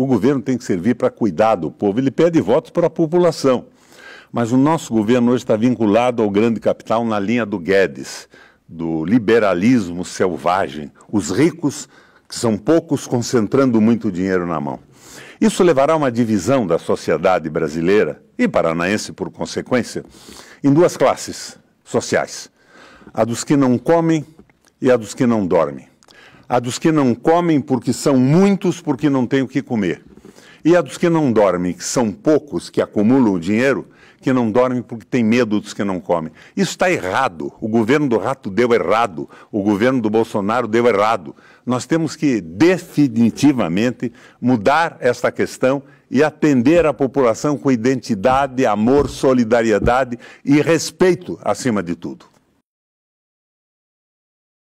o governo tem que servir para cuidar do povo. Ele pede votos para a população. Mas o nosso governo hoje está vinculado ao grande capital na linha do Guedes, do liberalismo selvagem, os ricos, que são poucos, concentrando muito dinheiro na mão. Isso levará a uma divisão da sociedade brasileira, e paranaense por consequência, em duas classes sociais: a dos que não comem e a dos que não dormem a dos que não comem porque são muitos porque não têm o que comer. E a dos que não dormem, que são poucos que acumulam o dinheiro, que não dormem porque tem medo dos que não comem. Isso está errado. O governo do rato deu errado. O governo do Bolsonaro deu errado. Nós temos que definitivamente mudar esta questão e atender a população com identidade, amor, solidariedade e respeito acima de tudo.